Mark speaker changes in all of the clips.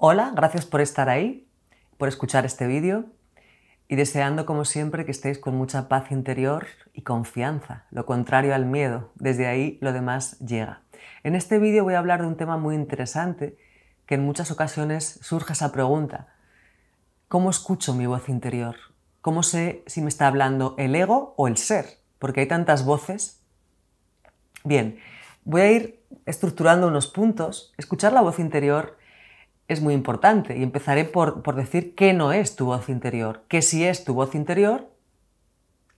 Speaker 1: Hola, gracias por estar ahí, por escuchar este vídeo y deseando como siempre que estéis con mucha paz interior y confianza, lo contrario al miedo, desde ahí lo demás llega. En este vídeo voy a hablar de un tema muy interesante que en muchas ocasiones surge esa pregunta. ¿Cómo escucho mi voz interior? ¿Cómo sé si me está hablando el ego o el ser? Porque hay tantas voces. Bien, voy a ir estructurando unos puntos. Escuchar la voz interior es muy importante y empezaré por, decir qué no es tu voz interior, que si es tu voz interior,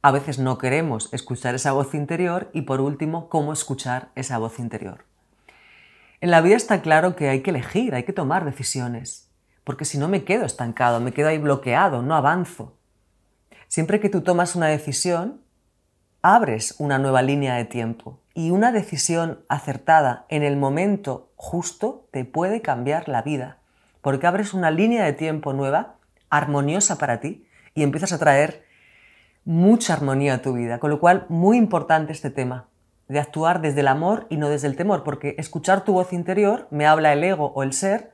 Speaker 1: a veces no queremos escuchar esa voz interior y por último, cómo escuchar esa voz interior. En la vida está claro que hay que elegir, hay que tomar decisiones, porque si no me quedo estancado, me quedo ahí bloqueado, no avanzo. Siempre que tú tomas una decisión, abres una nueva línea de tiempo y una decisión acertada en el momento justo te puede cambiar la vida porque abres una línea de tiempo nueva, armoniosa para ti, y empiezas a traer mucha armonía a tu vida. Con lo cual, muy importante este tema, de actuar desde el amor y no desde el temor, porque escuchar tu voz interior, me habla el ego o el ser,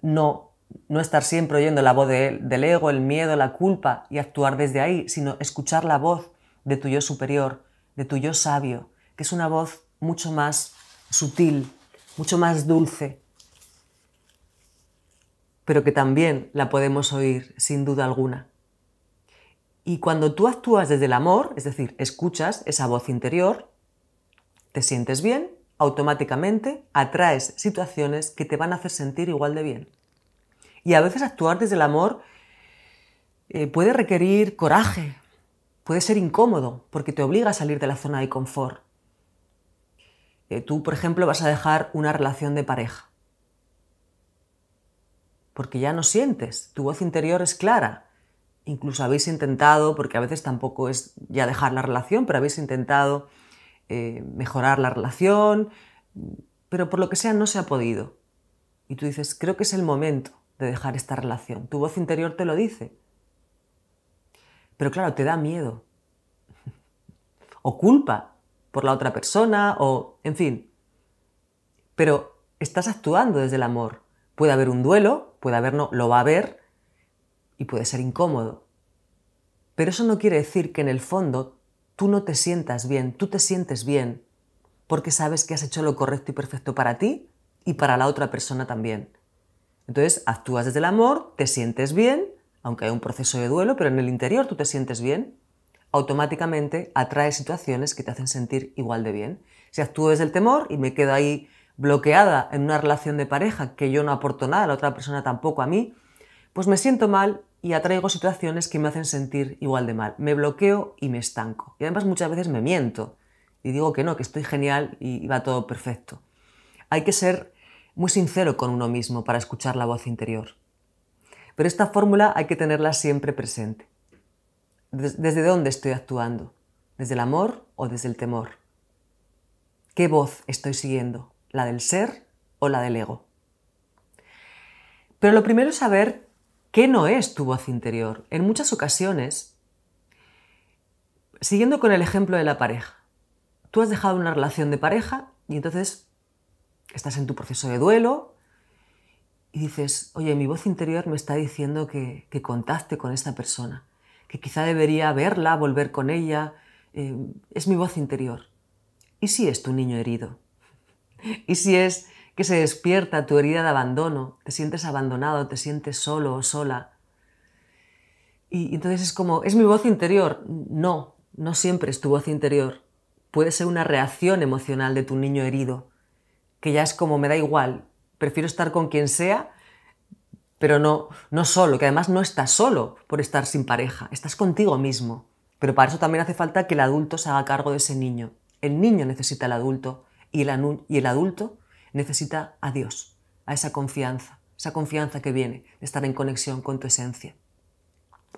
Speaker 1: no, no estar siempre oyendo la voz del ego, el miedo, la culpa y actuar desde ahí, sino escuchar la voz de tu yo superior, de tu yo sabio, que es una voz mucho más sutil, mucho más dulce, pero que también la podemos oír sin duda alguna. Y cuando tú actúas desde el amor, es decir, escuchas esa voz interior, te sientes bien, automáticamente atraes situaciones que te van a hacer sentir igual de bien. Y a veces actuar desde el amor eh, puede requerir coraje, puede ser incómodo, porque te obliga a salir de la zona de confort. Eh, tú, por ejemplo, vas a dejar una relación de pareja porque ya no sientes, tu voz interior es clara. Incluso habéis intentado, porque a veces tampoco es ya dejar la relación, pero habéis intentado eh, mejorar la relación, pero por lo que sea no se ha podido. Y tú dices, creo que es el momento de dejar esta relación. Tu voz interior te lo dice. Pero claro, te da miedo. o culpa por la otra persona, o en fin. Pero estás actuando desde el amor. Puede haber un duelo, puede no lo va a ver y puede ser incómodo. Pero eso no quiere decir que en el fondo tú no te sientas bien, tú te sientes bien, porque sabes que has hecho lo correcto y perfecto para ti y para la otra persona también. Entonces actúas desde el amor, te sientes bien, aunque hay un proceso de duelo, pero en el interior tú te sientes bien, automáticamente atrae situaciones que te hacen sentir igual de bien. Si actúo desde el temor y me quedo ahí bloqueada en una relación de pareja que yo no aporto nada, la otra persona tampoco a mí, pues me siento mal y atraigo situaciones que me hacen sentir igual de mal. Me bloqueo y me estanco. Y además muchas veces me miento y digo que no, que estoy genial y va todo perfecto. Hay que ser muy sincero con uno mismo para escuchar la voz interior. Pero esta fórmula hay que tenerla siempre presente. ¿Desde dónde estoy actuando? ¿Desde el amor o desde el temor? ¿Qué voz estoy siguiendo? la del ser o la del ego. Pero lo primero es saber qué no es tu voz interior. En muchas ocasiones, siguiendo con el ejemplo de la pareja, tú has dejado una relación de pareja y entonces estás en tu proceso de duelo y dices, oye, mi voz interior me está diciendo que, contacte con esta persona, que quizá debería verla, volver con ella. Eh, es mi voz interior. ¿Y si es tu niño herido? y si es que se despierta tu herida de abandono, te sientes abandonado, te sientes solo o sola. Y entonces es como, ¿es mi voz interior? No, no siempre es tu voz interior. Puede ser una reacción emocional de tu niño herido, que ya es como, me da igual, prefiero estar con quien sea, pero no, no solo, que además no estás solo por estar sin pareja, estás contigo mismo. Pero para eso también hace falta que el adulto se haga cargo de ese niño. El niño necesita al adulto y el, adulto necesita a Dios, a esa confianza, esa confianza que viene de estar en conexión con tu esencia.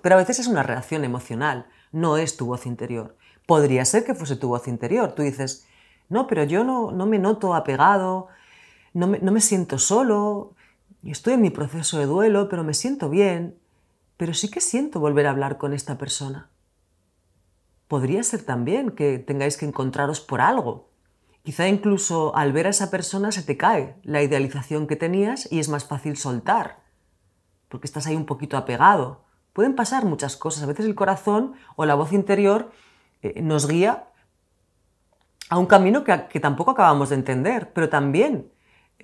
Speaker 1: Pero a veces es una reacción emocional, no es tu voz interior. Podría ser que fuese tu voz interior. Tú dices, no, pero yo no, no me noto apegado, no no me siento solo, estoy en mi proceso de duelo, pero me siento bien, pero sí que siento volver a hablar con esta persona. Podría ser también que tengáis que encontraros por algo, Quizá incluso al ver a esa persona se te cae la idealización que tenías y es más fácil soltar, porque estás ahí un poquito apegado. Pueden pasar muchas cosas. A veces el corazón o la voz interior eh, nos guía a un camino que tampoco acabamos de entender, pero también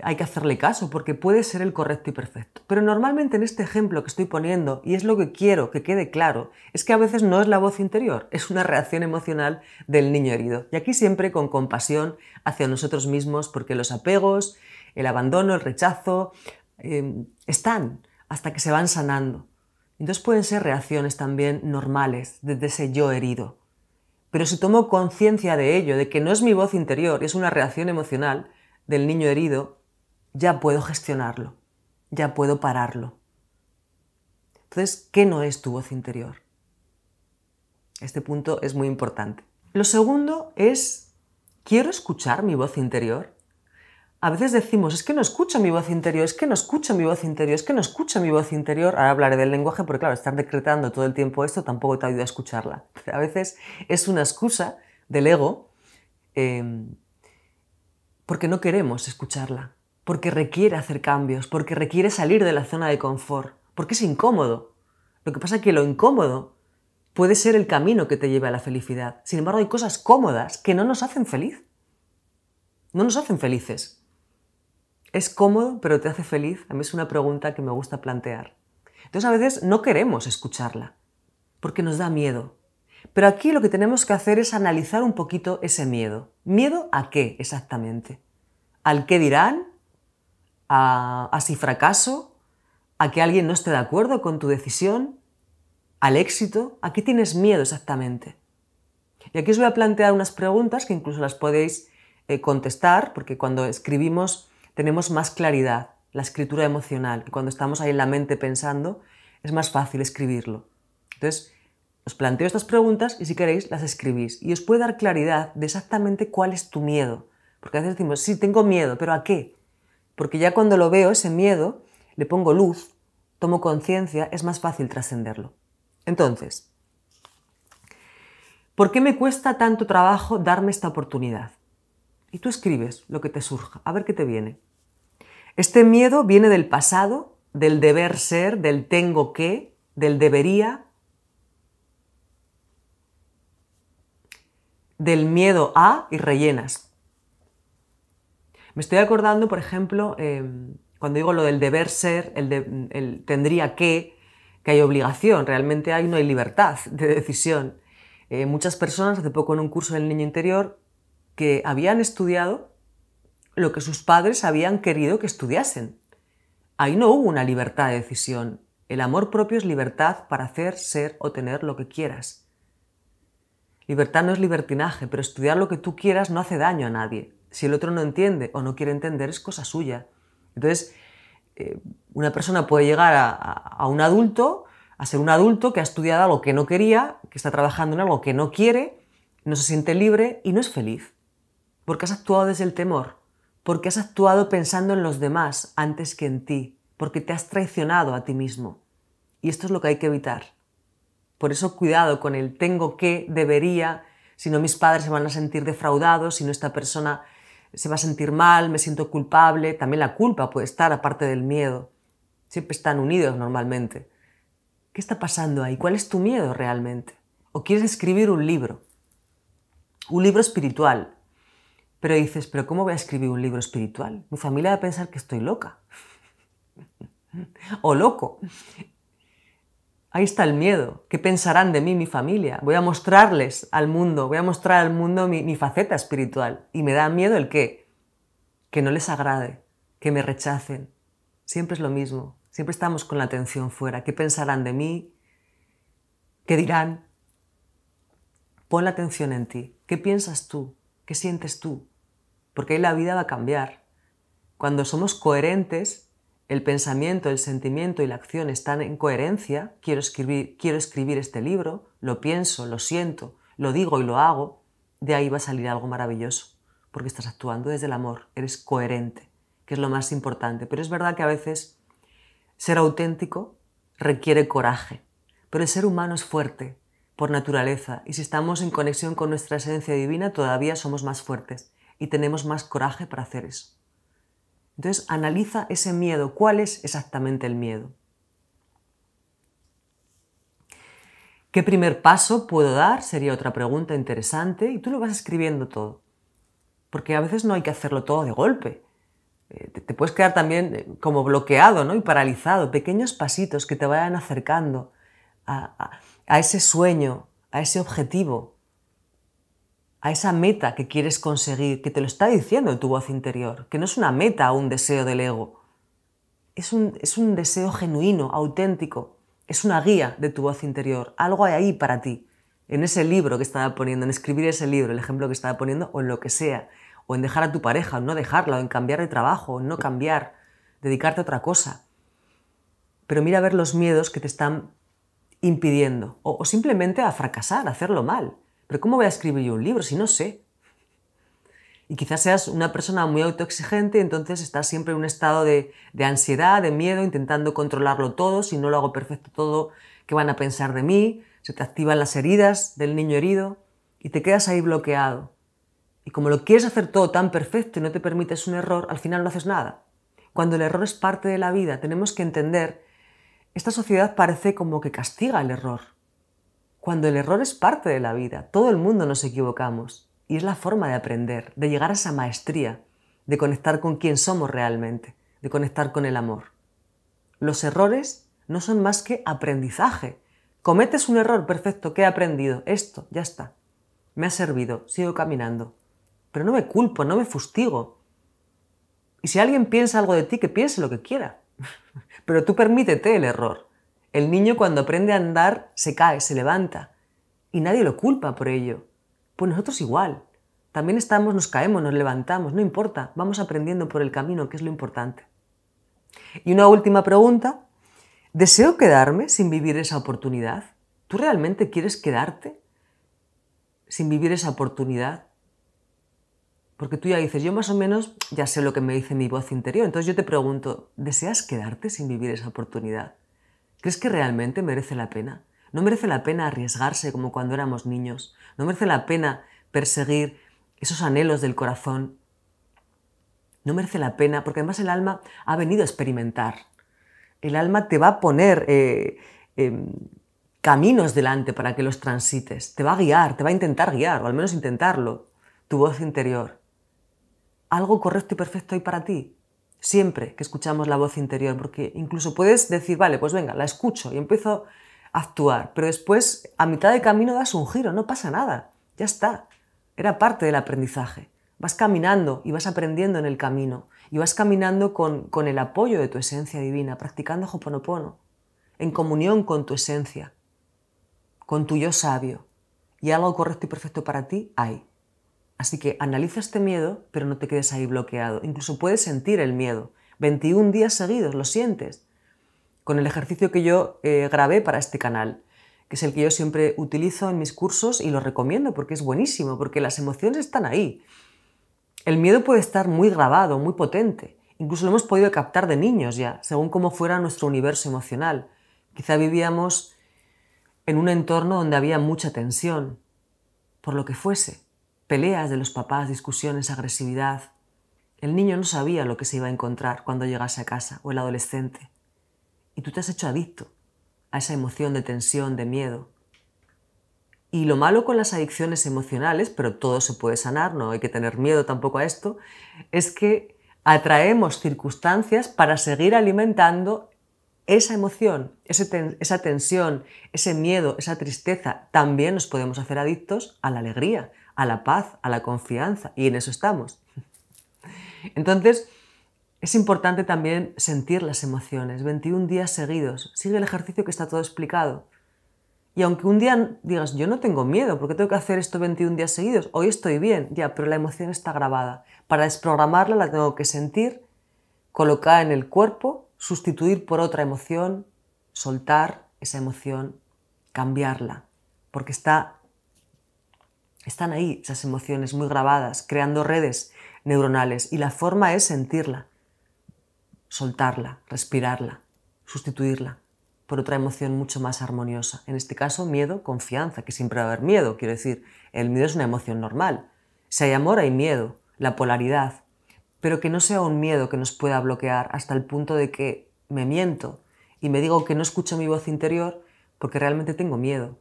Speaker 1: hay que hacerle caso porque puede ser el correcto y perfecto. Pero normalmente en este ejemplo que estoy poniendo, y es lo que quiero que quede claro, es que a veces no es la voz interior, es una reacción emocional del niño herido. Y aquí siempre con compasión hacia nosotros mismos porque los apegos, el abandono, el rechazo, em, están hasta que se van sanando. Entonces pueden ser reacciones también normales desde ese yo herido. Pero si tomo conciencia de ello, de que no es mi voz interior, es una reacción emocional del niño herido, ya puedo gestionarlo, ya puedo pararlo. Entonces, ¿qué no es tu voz interior? Este punto es muy importante. Lo segundo es, ¿quiero escuchar mi voz interior? A veces decimos, es que no escucho mi voz interior, es que no escucho mi voz interior, es que no escucho mi voz interior. Ahora hablaré del lenguaje porque, claro, estar decretando todo el tiempo esto tampoco te ayuda a escucharla. A veces es una excusa del ego eh, porque no queremos escucharla porque requiere hacer cambios, porque requiere salir de la zona de confort, porque es incómodo. Lo que pasa es que lo incómodo puede ser el camino que te lleve a la felicidad. Sin embargo, hay cosas cómodas que no nos hacen feliz. No nos hacen felices. ¿Es cómodo pero te hace feliz? A mí es una pregunta que me gusta plantear. Entonces a veces no queremos escucharla porque nos da miedo. Pero aquí lo que tenemos que hacer es analizar un poquito ese miedo. ¿Miedo a qué exactamente? ¿Al qué dirán? a, si fracaso, a que alguien no esté de acuerdo con tu decisión, al éxito? ¿A qué tienes miedo exactamente? Y aquí os voy a plantear unas preguntas que incluso las podéis eh, contestar, porque cuando escribimos tenemos más claridad, la escritura emocional, y cuando estamos ahí en la mente pensando es más fácil escribirlo. Entonces, os planteo estas preguntas y si queréis las escribís. Y os puede dar claridad de exactamente cuál es tu miedo. Porque a veces decimos, sí, tengo miedo, pero ¿a qué? porque ya cuando lo veo, ese miedo, le pongo luz, tomo conciencia, es más fácil trascenderlo. Entonces, ¿por qué me cuesta tanto trabajo darme esta oportunidad? Y tú escribes lo que te surja, a ver qué te viene. Este miedo viene del pasado, del deber ser, del tengo que, del debería, del miedo a y rellenas. Me estoy acordando, por ejemplo, em, cuando digo lo del deber ser, el, tendría que, que hay obligación, realmente hay, no hay libertad de decisión. Eh, muchas personas, hace poco en un curso del niño interior, que habían estudiado lo que sus padres habían querido que estudiasen. Ahí no hubo una libertad de decisión. El amor propio es libertad para hacer, ser o tener lo que quieras. Libertad no es libertinaje, pero estudiar lo que tú quieras no hace daño a nadie. Si el otro no entiende o no quiere entender, es cosa suya. Entonces, eh, una persona puede llegar a, un adulto, a ser un adulto que ha estudiado algo que no quería, que está trabajando en algo que no quiere, no se siente libre y no es feliz. Porque has actuado desde el temor, porque has actuado pensando en los demás antes que en ti, porque te has traicionado a ti mismo. Y esto es lo que hay que evitar. Por eso cuidado con el tengo que, debería, si no mis padres se van a sentir defraudados, si no esta persona se va a sentir mal, me siento culpable, también la culpa puede estar aparte del miedo. Siempre están unidos normalmente. ¿Qué está pasando ahí? ¿Cuál es tu miedo realmente? ¿O quieres escribir un libro? Un libro espiritual. Pero dices, ¿pero cómo voy a escribir un libro espiritual? Mi familia va a pensar que estoy loca. o loco. Ahí está el miedo. ¿Qué pensarán de mí mi familia? Voy a mostrarles al mundo, voy a mostrar al mundo mi, faceta espiritual. Y me da miedo el qué. Que no les agrade, que me rechacen. Siempre es lo mismo. Siempre estamos con la atención fuera. ¿Qué pensarán de mí? ¿Qué dirán? Pon la atención en ti. ¿Qué piensas tú? ¿Qué sientes tú? Porque ahí la vida va a cambiar. Cuando somos coherentes el pensamiento, el sentimiento y la acción están en coherencia, quiero escribir, este libro, lo pienso, lo siento, lo digo y lo hago, de ahí va a salir algo maravilloso, porque estás actuando desde el amor, eres coherente, que es lo más importante. Pero es verdad que a veces ser auténtico requiere coraje, pero el ser humano es fuerte por naturaleza y si estamos en conexión con nuestra esencia divina todavía somos más fuertes y tenemos más coraje para hacer eso. Entonces analiza ese miedo, cuál es exactamente el miedo. ¿Qué primer paso puedo dar? Sería otra pregunta interesante y tú lo vas escribiendo todo. Porque a veces no hay que hacerlo todo de golpe. Eh, te puedes quedar también eh, como bloqueado ¿no? y paralizado. Pequeños pasitos que te vayan acercando a, a ese sueño, a ese objetivo a esa meta que quieres conseguir, que te lo está diciendo tu voz interior, que no es una meta o un deseo del ego, es un, deseo genuino, auténtico, es una guía de tu voz interior, algo hay ahí para ti, en ese libro que estaba poniendo, en escribir ese libro, el ejemplo que estaba poniendo, o en lo que sea, o en dejar a tu pareja, o no dejarla, o en cambiar de trabajo, o no cambiar, dedicarte a otra cosa. Pero mira a ver los miedos que te están impidiendo, o simplemente a fracasar, a hacerlo mal. Pero ¿cómo voy a escribir yo un libro si no sé? Y quizás seas una persona muy autoexigente, entonces estás siempre en un estado de, ansiedad, de miedo, intentando controlarlo todo. Si no lo hago perfecto todo, ¿qué van a pensar de mí? Se te activan las heridas del niño herido y te quedas ahí bloqueado. Y como lo quieres hacer todo tan perfecto y no te permites un error, al final no haces nada. Cuando el error es parte de la vida, tenemos que entender, esta sociedad parece como que castiga el error cuando el error es parte de la vida. Todo el mundo nos equivocamos y es la forma de aprender, de llegar a esa maestría, de conectar con quien somos realmente, de conectar con el amor. Los errores no son más que aprendizaje. Cometes un error, perfecto, ¿qué he aprendido? Esto, ya está. Me ha servido, sigo caminando. Pero no me culpo, no me fustigo. Y si alguien piensa algo de ti, que piense lo que quiera. Pero tú permítete el error. El niño cuando aprende a andar se cae, se levanta y nadie lo culpa por ello. Pues nosotros igual. También estamos, nos caemos, nos levantamos, no importa, vamos aprendiendo por el camino, que es lo importante. Y una última pregunta. ¿Deseo quedarme sin vivir esa oportunidad? ¿Tú realmente quieres quedarte sin vivir esa oportunidad? Porque tú ya dices, yo más o menos ya sé lo que me dice mi voz interior. Entonces yo te pregunto, ¿deseas quedarte sin vivir esa oportunidad? ¿Crees que realmente merece la pena? ¿No merece la pena arriesgarse como cuando éramos niños? ¿No merece la pena perseguir esos anhelos del corazón? No merece la pena, porque además el alma ha venido a experimentar. El alma te va a poner eh, em, caminos delante para que los transites, te va a guiar, te va a intentar guiar, o al menos intentarlo, tu voz interior. ¿Algo correcto y perfecto hay para ti? siempre que escuchamos la voz interior, porque incluso puedes decir, vale, pues venga, la escucho y empiezo a actuar, pero después a mitad de camino das un giro, no pasa nada, ya está, era parte del aprendizaje. Vas caminando y vas aprendiendo en el camino, y vas caminando con, con el apoyo de tu esencia divina, practicando Hoponopono, en comunión con tu esencia, con tu yo sabio, y algo correcto y perfecto para ti hay. Así que analiza este miedo, pero no te quedes ahí bloqueado. Incluso puedes sentir el miedo. 21 días seguidos, lo sientes. Con el ejercicio que yo eh, grabé para este canal, que es el que yo siempre utilizo en mis cursos y lo recomiendo porque es buenísimo, porque las emociones están ahí. El miedo puede estar muy grabado, muy potente. Incluso lo hemos podido captar de niños ya, según cómo fuera nuestro universo emocional. Quizá vivíamos en un entorno donde había mucha tensión, por lo que fuese. Peleas de los papás, discusiones, agresividad. El niño no sabía lo que se iba a encontrar cuando llegase a casa, o el adolescente. Y tú te has hecho adicto a esa emoción de tensión, de miedo. Y lo malo con las adicciones emocionales, pero todo se puede sanar, no hay que tener miedo tampoco a esto, es que atraemos circunstancias para seguir alimentando esa emoción, esa tensión, ese miedo, esa tristeza. También nos podemos hacer adictos a la alegría, a la paz, a la confianza, y en eso estamos. Entonces, es importante también sentir las emociones, 21 días seguidos, sigue el ejercicio que está todo explicado. Y aunque un día digas, yo no tengo miedo, porque tengo que hacer esto 21 días seguidos? Hoy estoy bien, ya, pero la emoción está grabada. Para desprogramarla la tengo que sentir, colocar en el cuerpo, sustituir por otra emoción, soltar esa emoción, cambiarla, porque está están ahí esas emociones muy grabadas, creando redes neuronales y la forma es sentirla, soltarla, respirarla, sustituirla por otra emoción mucho más armoniosa. En este caso, miedo, confianza, que siempre va a haber miedo, quiero decir, el miedo es una emoción normal. Si hay amor, hay miedo, la polaridad, pero que no sea un miedo que nos pueda bloquear hasta el punto de que me miento y me digo que no escucho mi voz interior porque realmente tengo miedo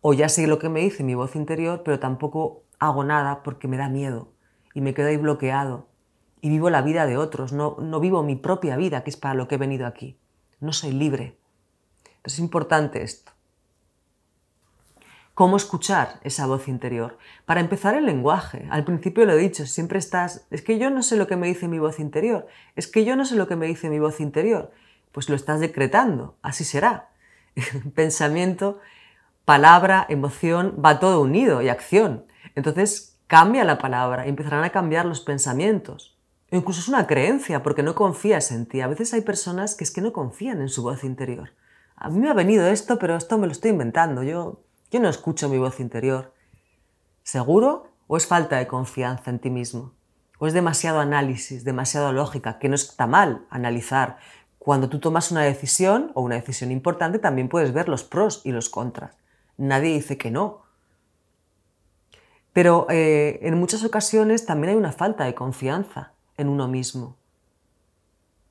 Speaker 1: o ya sé lo que me dice mi voz interior, pero tampoco hago nada porque me da miedo y me quedo ahí bloqueado y vivo la vida de otros, no, vivo mi propia vida, que es para lo que he venido aquí. No soy libre. es importante esto. ¿Cómo escuchar esa voz interior? Para empezar el lenguaje. Al principio lo he dicho, siempre estás, es que yo no sé lo que me dice mi voz interior, es que yo no sé lo que me dice mi voz interior. Pues lo estás decretando, así será. Pensamiento palabra, emoción, va todo unido y acción. Entonces cambia la palabra y empezarán a cambiar los pensamientos. incluso es una creencia porque no confías en ti. A veces hay personas que es que no confían en su voz interior. A mí me ha venido esto, pero esto me lo estoy inventando. Yo, yo no escucho mi voz interior. ¿Seguro o es falta de confianza en ti mismo? ¿O es demasiado análisis, demasiada lógica? Que no está mal analizar. Cuando tú tomas una decisión o una decisión importante, también puedes ver los pros y los contras. Nadie dice que no. Pero eh, en muchas ocasiones también hay una falta de confianza en uno mismo.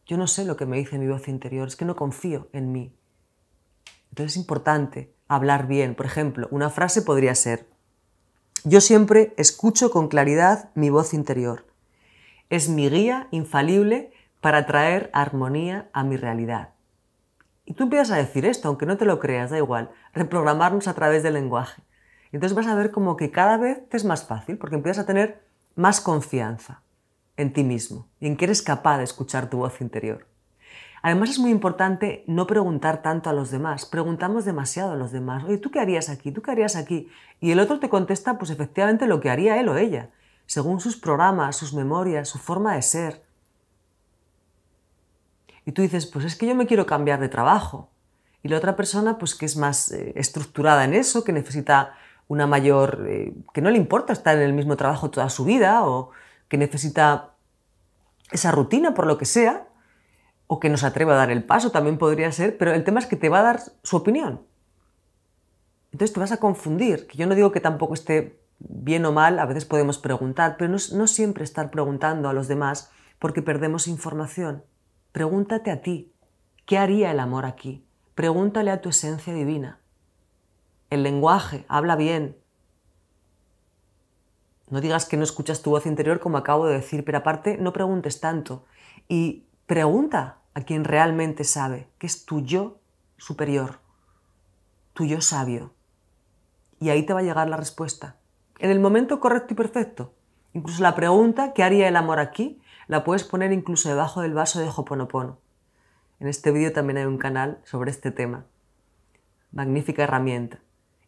Speaker 1: Yo no sé lo que me dice mi voz interior, es que no confío en mí. Entonces es importante hablar bien. Por ejemplo, una frase podría ser, yo siempre escucho con claridad mi voz interior. Es mi guía infalible para traer armonía a mi realidad. Y tú empiezas a decir esto, aunque no te lo creas, da igual reprogramarnos a través del lenguaje. Entonces vas a ver como que cada vez te es más fácil porque empiezas a tener más confianza en ti mismo y en que eres capaz de escuchar tu voz interior. Además es muy importante no preguntar tanto a los demás. Preguntamos demasiado a los demás. Oye, ¿tú qué harías aquí? ¿Tú qué harías aquí? Y el otro te contesta pues efectivamente lo que haría él o ella, según sus programas, sus memorias, su forma de ser. Y tú dices, pues es que yo me quiero cambiar de trabajo y la otra persona pues que es más eh, estructurada en eso, que necesita una mayor, eh, que no le importa estar en el mismo trabajo toda su vida o que necesita esa rutina por lo que sea o que nos atreva a dar el paso, también podría ser, pero el tema es que te va a dar su opinión. Entonces te vas a confundir, yo no digo que tampoco esté bien o mal, a veces podemos preguntar, pero no, no siempre estar preguntando a los demás porque perdemos información. Pregúntate a ti, ¿qué haría el amor aquí? pregúntale a tu esencia divina. El lenguaje, habla bien. No digas que no escuchas tu voz interior como acabo de decir, pero aparte no preguntes tanto y pregunta a quien realmente sabe, que es tu yo superior, tu yo sabio. Y ahí te va a llegar la respuesta. En el momento correcto y perfecto. Incluso la pregunta, ¿qué haría el amor aquí? La puedes poner incluso debajo del vaso de Joponopono. En este vídeo también hay un canal sobre este tema. Magnífica herramienta.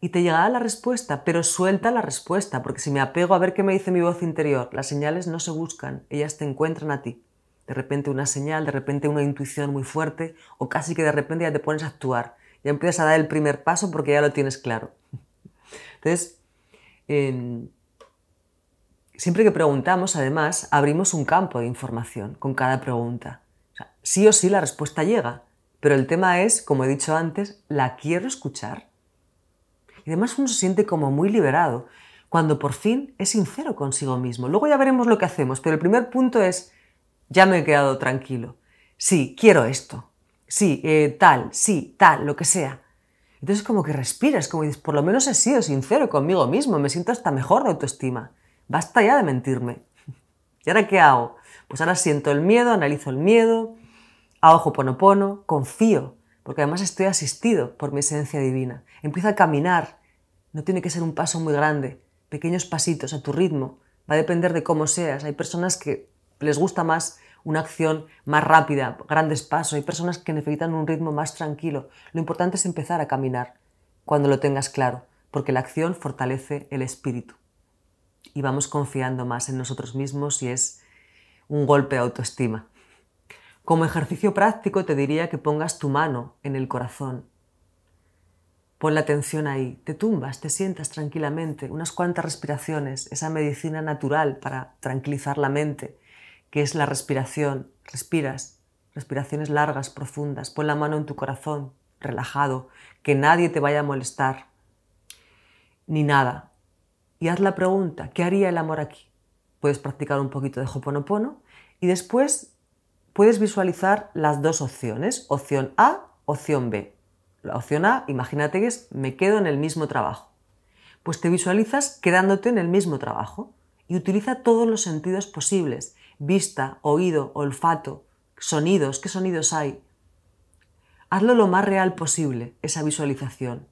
Speaker 1: Y te llegará la respuesta, pero suelta la respuesta, porque si me apego a ver qué me dice mi voz interior, las señales no se buscan, ellas te encuentran a ti. De repente una señal, de repente una intuición muy fuerte, o casi que de repente ya te pones a actuar, ya empiezas a dar el primer paso porque ya lo tienes claro. Entonces, siempre que preguntamos, además, abrimos un campo de información con cada pregunta sí o sí la respuesta llega, pero el tema es, como he dicho antes, ¿la quiero escuchar? Y además uno se siente como muy liberado cuando por fin es sincero consigo mismo. Luego ya veremos lo que hacemos, pero el primer punto es, ya me he quedado tranquilo. Sí, quiero esto. Sí, eh, tal, sí, tal, lo que sea. Entonces como que respiras, como dices, por lo menos he sido sincero conmigo mismo, me siento hasta mejor de autoestima. Basta ya de mentirme. ¿Y ahora qué hago? Pues ahora siento el miedo, analizo el miedo, a ojo ponopono, confío, porque además estoy asistido por mi esencia divina. Empieza a caminar, no tiene que ser un paso muy grande, pequeños pasitos a tu ritmo, va a depender de cómo seas. Hay personas que les gusta más una acción más rápida, grandes pasos, hay personas que necesitan un ritmo más tranquilo. Lo importante es empezar a caminar cuando lo tengas claro, porque la acción fortalece el espíritu y vamos confiando más en nosotros mismos y es un golpe de autoestima. Como ejercicio práctico te diría que pongas tu mano en el corazón. Pon la atención ahí, te tumbas, te sientas tranquilamente, unas cuantas respiraciones, esa medicina natural para tranquilizar la mente, que es la respiración. Respiras, respiraciones largas, profundas, pon la mano en tu corazón, relajado, que nadie te vaya a molestar, ni nada. Y haz la pregunta, ¿qué haría el amor aquí? Puedes practicar un poquito de Hoponopono y después puedes visualizar las dos opciones, opción A, opción B. La opción A, imagínate que es me quedo en el mismo trabajo. Pues te visualizas quedándote en el mismo trabajo y utiliza todos los sentidos posibles, vista, oído, olfato, sonidos, qué sonidos hay. Hazlo lo más real posible, esa visualización.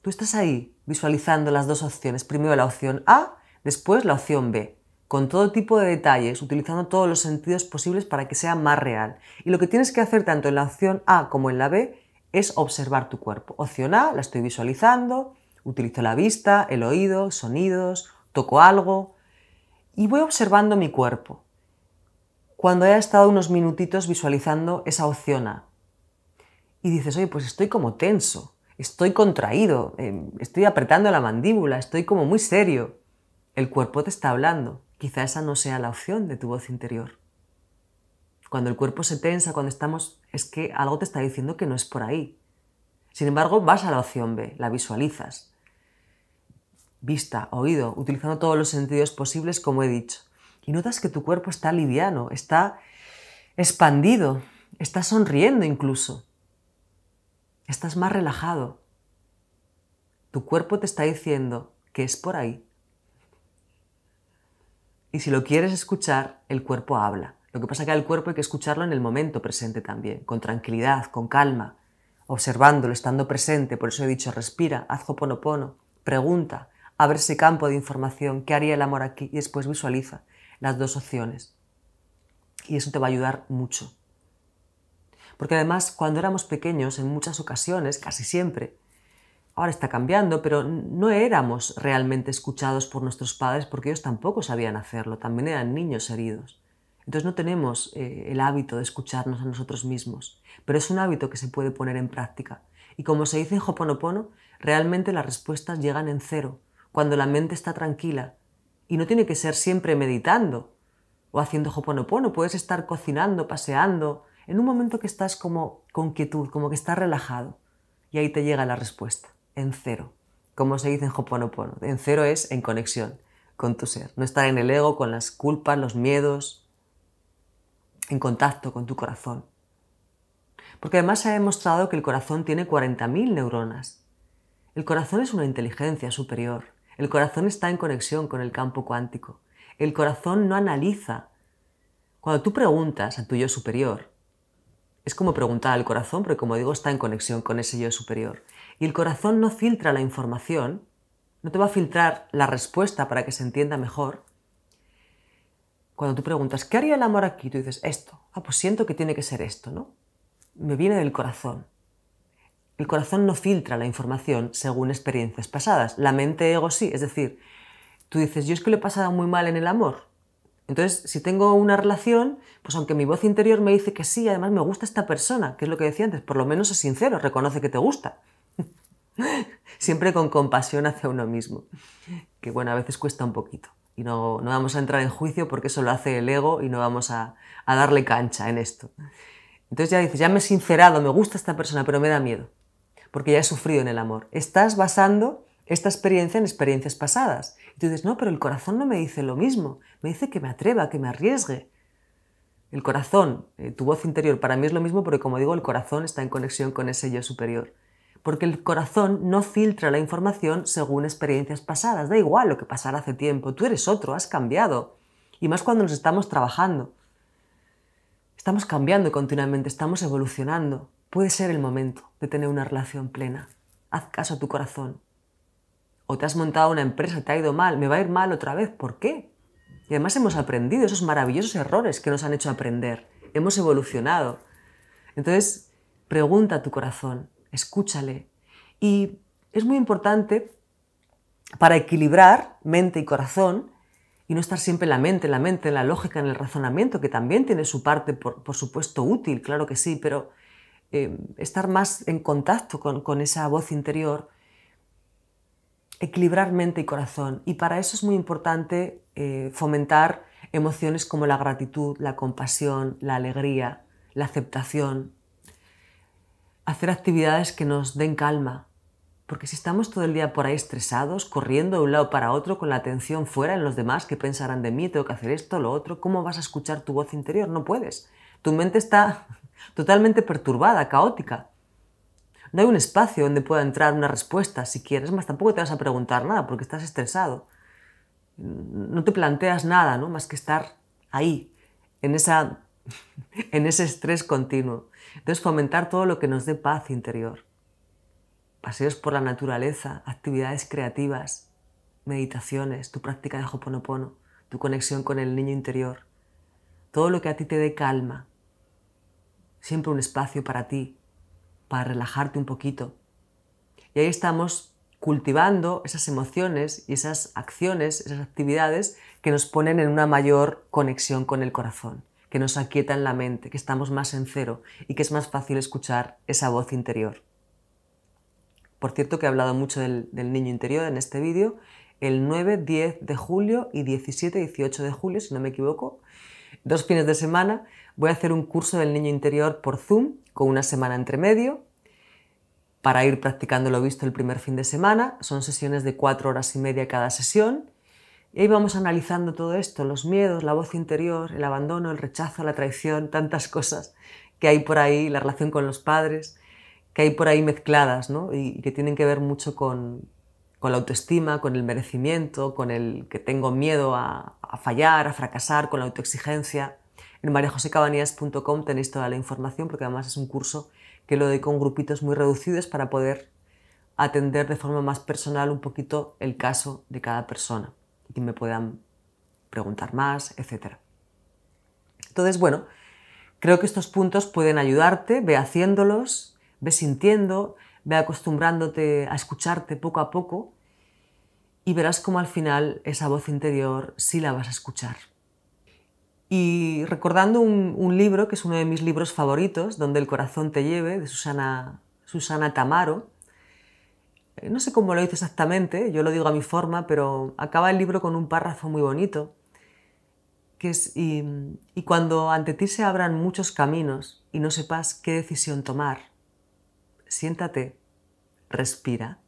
Speaker 1: Tú estás ahí visualizando las dos opciones, primero la opción A, después la opción B con todo tipo de detalles, utilizando todos los sentidos posibles para que sea más real. Y lo que tienes que hacer tanto en la opción A como en la B es observar tu cuerpo. Opción A, la estoy visualizando, utilizo la vista, el oído, sonidos, toco algo y voy observando mi cuerpo. Cuando haya estado unos minutitos visualizando esa opción A y dices, oye, pues estoy como tenso, estoy contraído, em, estoy apretando la mandíbula, estoy como muy serio. El cuerpo te está hablando. Quizá esa no sea la opción de tu voz interior. Cuando el cuerpo se tensa, cuando estamos, es que algo te está diciendo que no es por ahí. Sin embargo, vas a la opción B, la visualizas. Vista, oído, utilizando todos los sentidos posibles, como he dicho. Y notas que tu cuerpo está liviano, está expandido, está sonriendo incluso. Estás más relajado. Tu cuerpo te está diciendo que es por ahí y si lo quieres escuchar, el cuerpo habla. Lo que pasa es que al cuerpo hay que escucharlo en el momento presente también, con tranquilidad, con calma, observándolo, estando presente. Por eso he dicho, respira, haz hoponopono, pregunta, abre ese campo de información, ¿qué haría el amor aquí? Y después visualiza las dos opciones. Y eso te va a ayudar mucho. Porque además, cuando éramos pequeños, en muchas ocasiones, casi siempre, ahora está cambiando, pero no éramos realmente escuchados por nuestros padres porque ellos tampoco sabían hacerlo, también eran niños heridos. Entonces no tenemos eh, el hábito de escucharnos a nosotros mismos, pero es un hábito que se puede poner en práctica. Y como se dice en Hoponopono, realmente las respuestas llegan en cero, cuando la mente está tranquila. Y no tiene que ser siempre meditando o haciendo Hoponopono, puedes estar cocinando, paseando, en un momento que estás como con quietud, como que estás relajado. Y ahí te llega la respuesta en cero, como se dice en Hoponopono. En cero es en conexión con tu ser, no estar en el ego, con las culpas, los miedos, en contacto con tu corazón. Porque además se ha demostrado que el corazón tiene 40.000 neuronas. El corazón es una inteligencia superior. El corazón está en conexión con el campo cuántico. El corazón no analiza. Cuando tú preguntas a tu yo superior, es como preguntar al corazón, pero como digo, está en conexión con ese yo superior y el corazón no filtra la información, no te va a filtrar la respuesta para que se entienda mejor, cuando tú preguntas, ¿qué haría el amor aquí? Tú dices, esto. Ah, pues siento que tiene que ser esto, ¿no? Me viene del corazón. El corazón no filtra la información según experiencias pasadas. La mente ego sí. Es decir, tú dices, yo es que lo he pasado muy mal en el amor. Entonces, si tengo una relación, pues aunque mi voz interior me dice que sí, además me gusta esta persona, que es lo que decía antes, por lo menos es sincero, reconoce que te gusta. Siempre con compasión hacia uno mismo, que bueno, a veces cuesta un poquito. Y no, vamos a entrar en juicio porque eso lo hace el ego y no vamos a, darle cancha en esto. Entonces ya dices, ya me he sincerado, me gusta esta persona, pero me da miedo, porque ya he sufrido en el amor. Estás basando esta experiencia en experiencias pasadas. Y tú dices, no, pero el corazón no me dice lo mismo, me dice que me atreva, que me arriesgue. El corazón, eh, tu voz interior, para mí es lo mismo porque como digo, el corazón está en conexión con ese yo superior porque el corazón no filtra la información según experiencias pasadas. Da igual lo que pasara hace tiempo, tú eres otro, has cambiado. Y más cuando nos estamos trabajando. Estamos cambiando continuamente, estamos evolucionando. Puede ser el momento de tener una relación plena. Haz caso a tu corazón. O te has montado una empresa, te ha ido mal, me va a ir mal otra vez, ¿por qué? Y además hemos aprendido esos maravillosos errores que nos han hecho aprender. Hemos evolucionado. Entonces, pregunta a tu corazón, escúchale. Y es muy importante para equilibrar mente y corazón y no estar siempre en la mente, en la mente, la lógica, en el razonamiento, que también tiene su parte, por, supuesto, útil, claro que sí, pero eh, estar más en contacto con, con esa voz interior, equilibrar mente y corazón. Y para eso es muy importante eh, fomentar emociones como la gratitud, la compasión, la alegría, la aceptación, hacer actividades que nos den calma, porque si estamos todo el día por ahí estresados, corriendo de un lado para otro, con la atención fuera en los demás, que pensarán de mí, tengo que hacer esto, lo otro, ¿cómo vas a escuchar tu voz interior? No puedes. Tu mente está totalmente perturbada, caótica. No hay un espacio donde pueda entrar una respuesta, si quieres, más tampoco te vas a preguntar nada porque estás estresado. No te planteas nada, ¿no? Más que estar ahí, en, en ese estrés continuo. Entonces, fomentar todo lo que nos dé paz interior. Paseos por la naturaleza, actividades creativas, meditaciones, tu práctica de Hoponopono, tu conexión con el niño interior. Todo lo que a ti te dé calma. Siempre un espacio para ti, para relajarte un poquito. Y ahí estamos cultivando esas emociones y esas acciones, esas actividades que nos ponen en una mayor conexión con el corazón que nos aquietan la mente, que estamos más en cero y que es más fácil escuchar esa voz interior. Por cierto que he hablado mucho del, del niño interior en este vídeo, el 9, 10 de julio y 17, 18 de julio, si no me equivoco, dos fines de semana, voy a hacer un curso del niño interior por Zoom con una semana entre medio para ir practicando lo visto el primer fin de semana. Son sesiones de cuatro horas y media cada sesión y ahí vamos analizando todo esto, los miedos, la voz interior, el abandono, el rechazo, la traición, tantas cosas que hay por ahí, la relación con los padres, que hay por ahí mezcladas, ¿no? Y, que tienen que ver mucho con, la autoestima, con el merecimiento, con el que tengo miedo a, a fallar, a fracasar, con la autoexigencia. En mariajosecabanías.com tenéis toda la información porque además es un curso que lo doy con grupitos muy reducidos para poder atender de forma más personal un poquito el caso de cada persona y me puedan preguntar más, etc. Entonces, bueno, creo que estos puntos pueden ayudarte, ve haciéndolos, ve sintiendo, ve acostumbrándote a escucharte poco a poco y verás cómo al final esa voz interior sí la vas a escuchar. Y recordando un, libro, que es uno de mis libros favoritos, Donde el corazón te lleve, de Susana, Susana Tamaro, eh, no sé cómo lo hizo exactamente, yo lo digo a mi forma, pero acaba el libro con un párrafo muy bonito, que es, y, y cuando ante ti se abran muchos caminos y no sepas qué decisión tomar, siéntate, respira.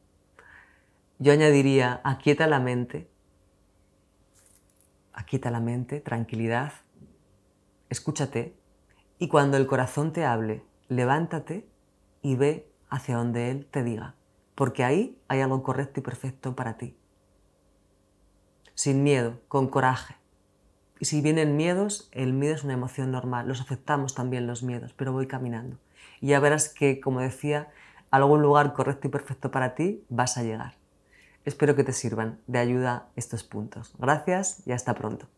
Speaker 1: Yo añadiría, aquieta la mente, aquieta la mente, tranquilidad, escúchate, y cuando el corazón te hable, levántate y ve hacia donde él te diga porque ahí hay algo correcto y perfecto para ti. Sin miedo, con coraje. Y si vienen miedos, el miedo es una emoción normal, los aceptamos también los miedos, pero voy caminando. Y ya verás que, como decía, a algún lugar correcto y perfecto para ti vas a llegar. Espero que te sirvan de ayuda estos puntos. Gracias y hasta pronto.